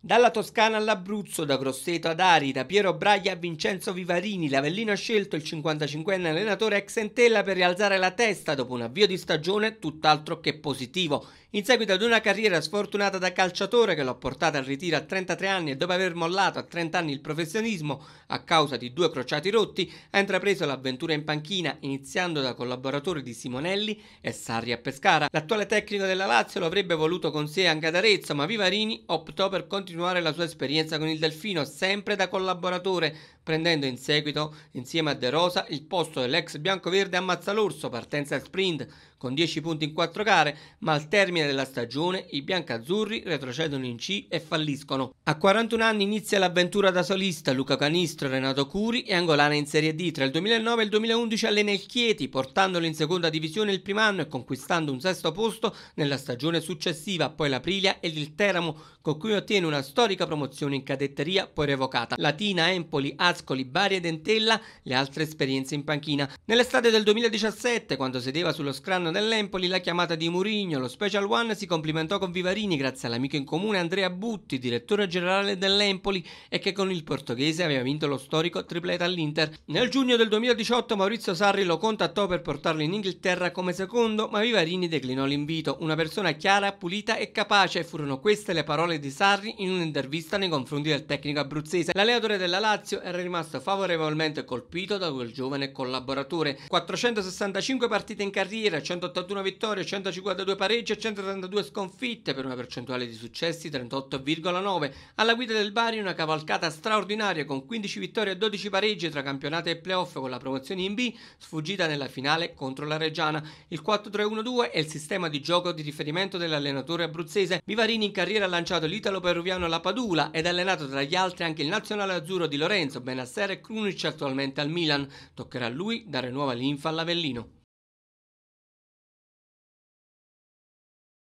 Dalla Toscana all'Abruzzo, da Grosseto ad Ari, da Piero Braglia a Vincenzo Vivarini, l'Avellino ha scelto il 55enne allenatore ex Entella per rialzare la testa dopo un avvio di stagione tutt'altro che positivo, in seguito ad una carriera sfortunata da calciatore che l'ha portata al ritiro a 33 anni e dopo aver mollato a 30 anni il professionismo a causa di due crociati rotti, ha intrapreso l'avventura in panchina iniziando da collaboratore di Simonelli e Sarri a Pescara. L'attuale tecnico della Lazio lo avrebbe voluto con sé anche ad Arezzo, ma Vivarini optò per continuare continuare la sua esperienza con il Delfino, sempre da collaboratore, prendendo in seguito insieme a De Rosa il posto dell'ex biancoverde a Mazzalorso, partenza al sprint con 10 punti in 4 gare, ma al termine della stagione i biancazzurri retrocedono in C e falliscono. A 41 anni inizia l'avventura da solista Luca Canistro, Renato Curi e Angolana in Serie D. Tra il 2009 e il 2011 allena il Chieti, portandolo in seconda divisione il primo anno e conquistando un sesto posto nella stagione successiva, poi l'Aprilia Priglia ed il Teramo, con cui ottiene una storica promozione in cadetteria poi revocata. Latina, Empoli, Azzi Ascoli, Bari e Dentella le altre esperienze in panchina. Nell'estate del 2017, quando sedeva sullo scranno dell'Empoli, la chiamata di Murigno, lo Special One si complimentò con Vivarini grazie all'amico in comune Andrea Butti, direttore generale dell'Empoli e che con il portoghese aveva vinto lo storico triplete all'Inter. Nel giugno del 2018 Maurizio Sarri lo contattò per portarlo in Inghilterra come secondo, ma Vivarini declinò l'invito. Una persona chiara, pulita e capace furono queste le parole di Sarri in un'intervista nei confronti del tecnico abruzzese. L'allenatore della Lazio era rimasto favorevolmente colpito da quel giovane collaboratore. 465 partite in carriera, 181 vittorie, 152 pareggi e 132 sconfitte per una percentuale di successi 38,9. Alla guida del Bari una cavalcata straordinaria con 15 vittorie e 12 pareggi tra campionate e playoff con la promozione in B, sfuggita nella finale contro la Reggiana. Il 4-3-1-2 è il sistema di gioco di riferimento dell'allenatore abruzzese. Vivarini in carriera ha lanciato l'italo-peruviano alla Padula ed allenato tra gli altri anche il nazionale azzurro di Lorenzo, ben Benasser è Krunic attualmente al Milan, toccherà a lui dare nuova linfa all'Avellino.